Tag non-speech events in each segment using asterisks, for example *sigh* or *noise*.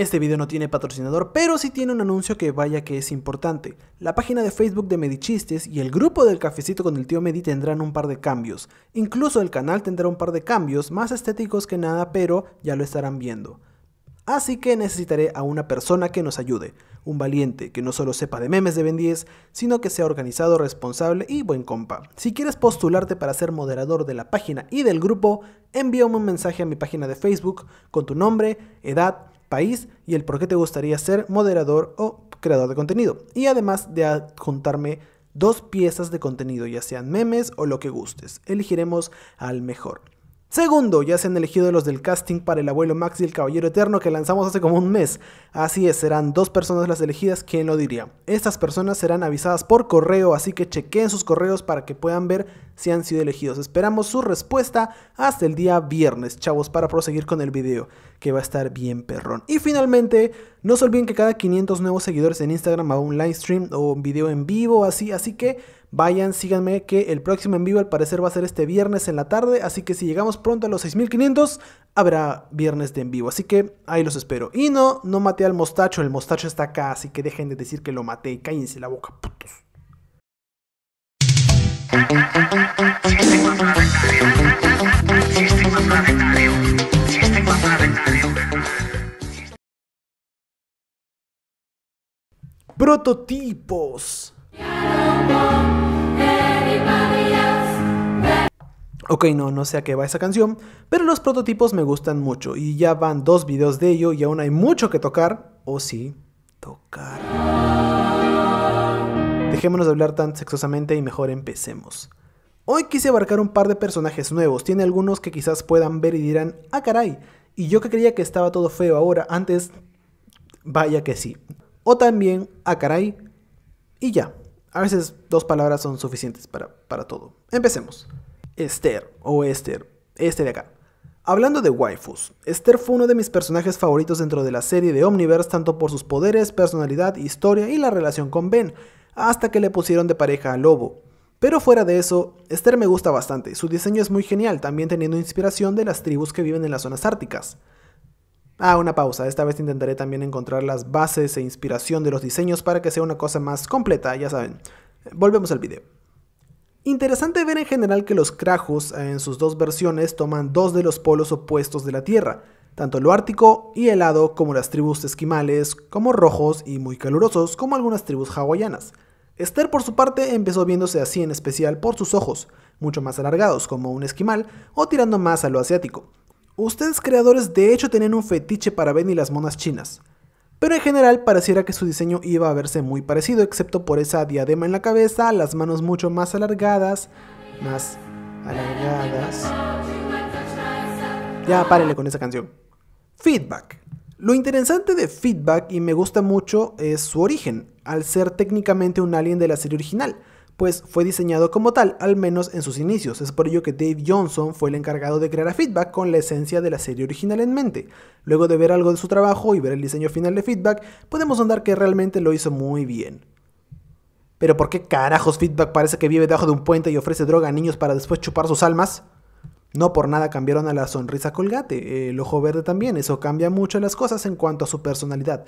Este video no tiene patrocinador, pero sí tiene un anuncio que vaya que es importante. La página de Facebook de Medichistes y el grupo del cafecito con el tío Medi tendrán un par de cambios. Incluso el canal tendrá un par de cambios, más estéticos que nada, pero ya lo estarán viendo. Así que necesitaré a una persona que nos ayude, un valiente que no solo sepa de memes de Ben 10, sino que sea organizado, responsable y buen compa. Si quieres postularte para ser moderador de la página y del grupo, envíame un mensaje a mi página de Facebook con tu nombre, edad, país y el por qué te gustaría ser moderador o creador de contenido. Y además de adjuntarme dos piezas de contenido, ya sean memes o lo que gustes. Elegiremos al mejor. Segundo, ya se han elegido los del casting para el abuelo Max y el Caballero Eterno que lanzamos hace como un mes. Así es, serán dos personas las elegidas, ¿quién lo diría? Estas personas serán avisadas por correo, así que chequeen sus correos para que puedan ver si han sido elegidos. Esperamos su respuesta hasta el día viernes, chavos, para proseguir con el video, que va a estar bien perrón. Y finalmente, no se olviden que cada 500 nuevos seguidores en Instagram hago un live stream o un video en vivo, así, así que Vayan, síganme, que el próximo en vivo al parecer va a ser este viernes en la tarde, así que si llegamos pronto a los 6500, habrá viernes de en vivo, así que ahí los espero. Y no, no maté al mostacho, el mostacho está acá, así que dejen de decir que lo maté cállense la boca, putos. prototipos. Ok, no, no sé a qué va esa canción, pero los prototipos me gustan mucho y ya van dos videos de ello y aún hay mucho que tocar, o sí, tocar. Dejémonos de hablar tan sexosamente y mejor empecemos. Hoy quise abarcar un par de personajes nuevos, tiene algunos que quizás puedan ver y dirán, ah caray, y yo que creía que estaba todo feo ahora, antes, vaya que sí. O también, ah caray, y ya. A veces dos palabras son suficientes para todo. Empecemos. Esther o Esther, este de acá. Hablando de waifus, Esther fue uno de mis personajes favoritos dentro de la serie de Omniverse tanto por sus poderes, personalidad, historia y la relación con Ben, hasta que le pusieron de pareja a Lobo. Pero fuera de eso, Esther me gusta bastante, su diseño es muy genial, también teniendo inspiración de las tribus que viven en las zonas árticas. Ah, una pausa, esta vez intentaré también encontrar las bases e inspiración de los diseños para que sea una cosa más completa, ya saben. Volvemos al video. Interesante ver en general que los Krajus eh, en sus dos versiones toman dos de los polos opuestos de la Tierra, tanto lo ártico y helado como las tribus esquimales, como rojos y muy calurosos como algunas tribus hawaianas. Esther por su parte empezó viéndose así en especial por sus ojos, mucho más alargados como un esquimal o tirando más a lo asiático. Ustedes creadores de hecho tienen un fetiche para Ben y las monas chinas pero en general pareciera que su diseño iba a verse muy parecido, excepto por esa diadema en la cabeza, las manos mucho más alargadas, más alargadas. Ya párele con esa canción. Feedback. Lo interesante de Feedback, y me gusta mucho, es su origen, al ser técnicamente un alien de la serie original pues fue diseñado como tal, al menos en sus inicios. Es por ello que Dave Johnson fue el encargado de crear a Feedback con la esencia de la serie original en mente. Luego de ver algo de su trabajo y ver el diseño final de Feedback, podemos andar que realmente lo hizo muy bien. Pero ¿por qué carajos Feedback parece que vive debajo de un puente y ofrece droga a niños para después chupar sus almas? No por nada cambiaron a la sonrisa colgate, el ojo verde también, eso cambia mucho las cosas en cuanto a su personalidad.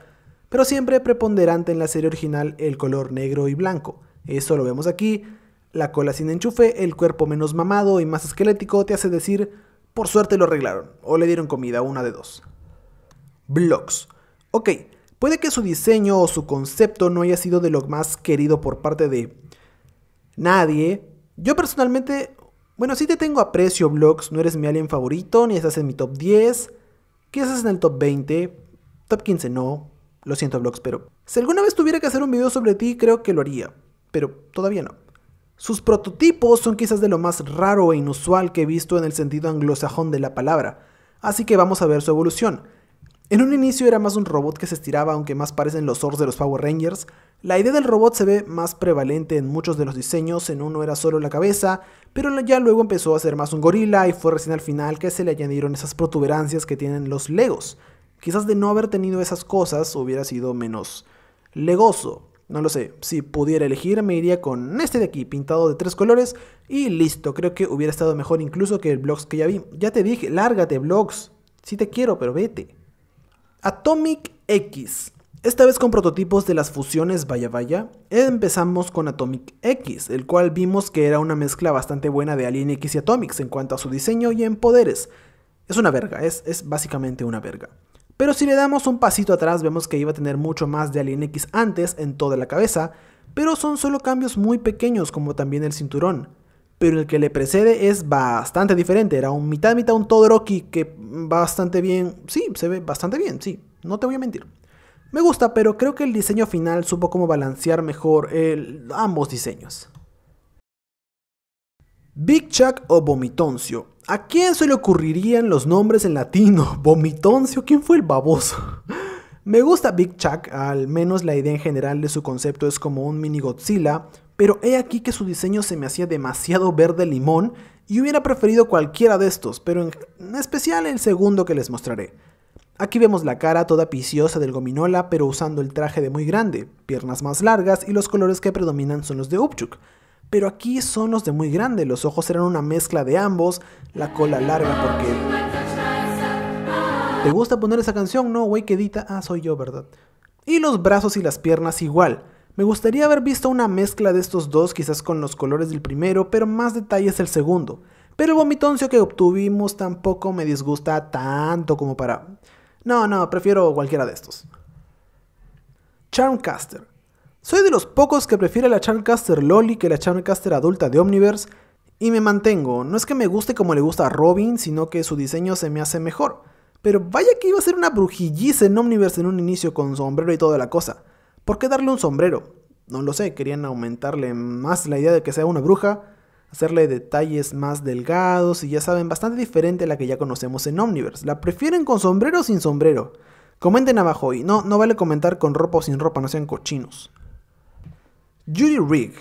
Pero siempre preponderante en la serie original el color negro y blanco. Eso lo vemos aquí. La cola sin enchufe, el cuerpo menos mamado y más esquelético te hace decir, por suerte lo arreglaron, o le dieron comida, una de dos. blogs Ok, puede que su diseño o su concepto no haya sido de lo más querido por parte de nadie. Yo personalmente, bueno, sí te tengo aprecio, blogs no eres mi alien favorito, ni estás en mi top 10, quizás en el top 20, top 15 no, lo siento, blogs pero si alguna vez tuviera que hacer un video sobre ti, creo que lo haría pero todavía no. Sus prototipos son quizás de lo más raro e inusual que he visto en el sentido anglosajón de la palabra, así que vamos a ver su evolución. En un inicio era más un robot que se estiraba, aunque más parecen los Zords de los Power Rangers. La idea del robot se ve más prevalente en muchos de los diseños, en uno era solo la cabeza, pero ya luego empezó a ser más un gorila y fue recién al final que se le añadieron esas protuberancias que tienen los Legos. Quizás de no haber tenido esas cosas hubiera sido menos legoso. No lo sé, si pudiera elegir me iría con este de aquí, pintado de tres colores y listo, creo que hubiera estado mejor incluso que el Blogs que ya vi. Ya te dije, lárgate Blogs, Si te quiero, pero vete. Atomic X. Esta vez con prototipos de las fusiones Vaya Vaya, empezamos con Atomic X, el cual vimos que era una mezcla bastante buena de Alien X y Atomics en cuanto a su diseño y en poderes. Es una verga, es básicamente una verga. Pero si le damos un pasito atrás, vemos que iba a tener mucho más de Alien X antes en toda la cabeza, pero son solo cambios muy pequeños como también el cinturón. Pero el que le precede es bastante diferente, era un mitad mitad un Todoroki que bastante bien, sí, se ve bastante bien, sí, no te voy a mentir. Me gusta, pero creo que el diseño final supo cómo balancear mejor ambos diseños. Big Chuck o Vomitoncio ¿A quién se le ocurrirían los nombres en latino? *laughs* Vomitoncio, ¿quién fue el baboso? *laughs* Me gusta Big Chuck, al menos la idea en general de su concepto es como un mini Godzilla, pero he aquí que su diseño se me hacía demasiado verde limón y hubiera preferido cualquiera de estos, pero en especial el segundo que les mostraré. Aquí vemos la cara toda piciosa del gominola, pero usando el traje de muy grande, piernas más largas y los colores que predominan son los de Upchuk pero aquí son los de muy grande, los ojos eran una mezcla de ambos, la cola larga porque... ¿Te gusta poner esa canción? No, güey, que edita. Ah, soy yo, ¿verdad? Y los brazos y las piernas igual. Me gustaría haber visto una mezcla de estos dos, quizás con los colores del primero, pero más detalles del segundo. Pero el vomitoncio que obtuvimos tampoco me disgusta tanto como para... No, no, prefiero cualquiera de estos. Charmcaster. Soy de los pocos que prefiere la Charmcaster Loli que la Charmcaster adulta de Omniverse y me mantengo. No es que me guste como le gusta a Robin, sino que su diseño se me hace mejor. Pero vaya que iba a ser una brujilliza en Omniverse en un inicio con sombrero y toda la cosa. ¿Por qué darle un sombrero? No lo sé, querían aumentarle más la idea de que sea una bruja, hacerle detalles más delgados y ya saben, bastante diferente a la que ya conocemos en Omniverse. ¿La prefieren con sombrero o sin sombrero? Comenten abajo y no, no vale comentar con ropa o sin ropa, no sean cochinos. Judy Rigg.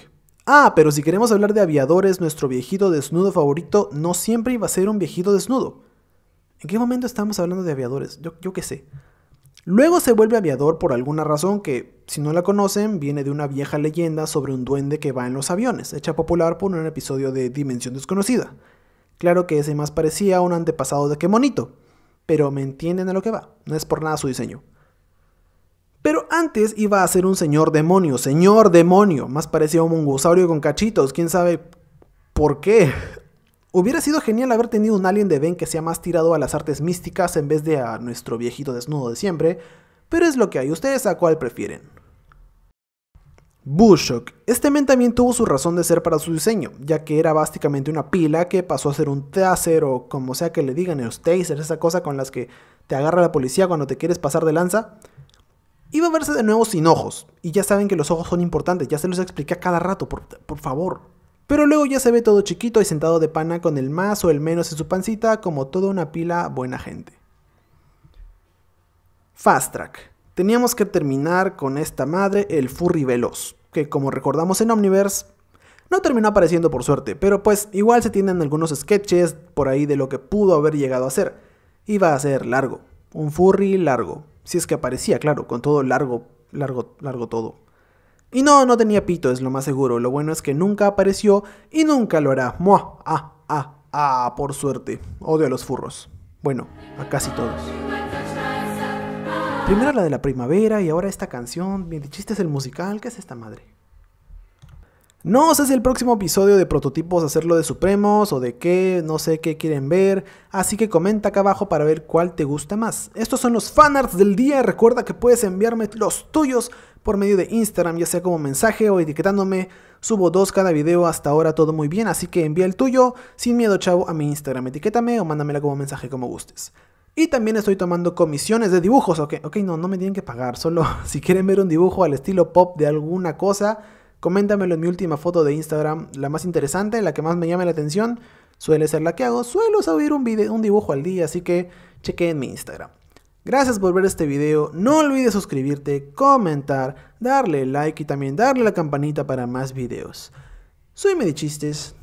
Ah, pero si queremos hablar de aviadores, nuestro viejito desnudo favorito no siempre iba a ser un viejito desnudo. ¿En qué momento estamos hablando de aviadores? Yo, qué sé. Luego se vuelve aviador por alguna razón que, si no la conocen, viene de una vieja leyenda sobre un duende que va en los aviones, hecha popular por un episodio de Dimensión Desconocida. Claro que ese más parecía un antepasado de monito, pero me entienden a lo que va, no es por nada su diseño. Pero antes iba a ser un señor demonio, señor demonio, más parecía un mongosaurio con cachitos, quién sabe por qué. Hubiera sido genial haber tenido un alien de Ben que sea más tirado a las artes místicas en vez de a nuestro viejito desnudo de siempre, pero es lo que hay, ustedes a cuál prefieren. Bushok. Este men también tuvo su razón de ser para su diseño, ya que era básicamente una pila que pasó a ser un taser o como sea que le digan, los tasers, esa cosa con las que te agarra la policía cuando te quieres pasar de lanza. Iba a verse de nuevo sin ojos, y ya saben que los ojos son importantes, ya se los expliqué a cada rato, por, favor. Pero luego ya se ve todo chiquito y sentado de pana con el más o el menos en su pancita, como toda una pila buena gente. Fast Track. Teníamos que terminar con esta madre, el Furry Veloz, que como recordamos en Omniverse, no terminó apareciendo por suerte, pero pues igual se tienen algunos sketches por ahí de lo que pudo haber llegado a ser. Iba a ser largo, un furry largo. Si es que aparecía, claro, con todo largo, largo, largo todo. Y no, no tenía pito, es lo más seguro. Lo bueno es que nunca apareció y nunca lo hará. ¡Mua! ¡Ah! ¡Ah! ¡Ah! Por suerte. Odio a los furros. Bueno, a casi todos. Primero la de la primavera y ahora esta canción. bien chiste es el musical. ¿Qué es esta madre? No sé si el próximo episodio de prototipos hacerlo de Supremos o de qué, no sé qué quieren ver, así que comenta acá abajo para ver cuál te gusta más. Estos son los fanarts del día, recuerda que puedes enviarme los tuyos por medio de Instagram, ya sea como mensaje o etiquetándome. Subo dos cada video, hasta ahora todo muy bien, así que envía el tuyo sin miedo chavo a mi Instagram, etiquétame o mándamela como mensaje como gustes. Y también estoy tomando comisiones de dibujos, ok, ok, no, no me tienen que pagar, solo *laughs* si quieren ver un dibujo al estilo pop de alguna cosa Coméntamelo en mi última foto de Instagram, la más interesante, la que más me llama la atención, suele ser la que hago. Suelo subir un, video, un dibujo al día, así que en mi Instagram. Gracias por ver este video, no olvides suscribirte, comentar, darle like y también darle la campanita para más videos. Soy Medichistes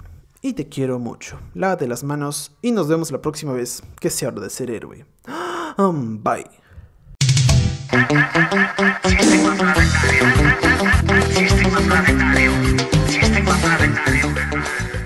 y te quiero mucho. Lávate las manos y nos vemos la próxima vez que se habla de ser héroe. ¡Ah! Mm, bye. Sistema planetario. Sistema planetario. Sistema planetario.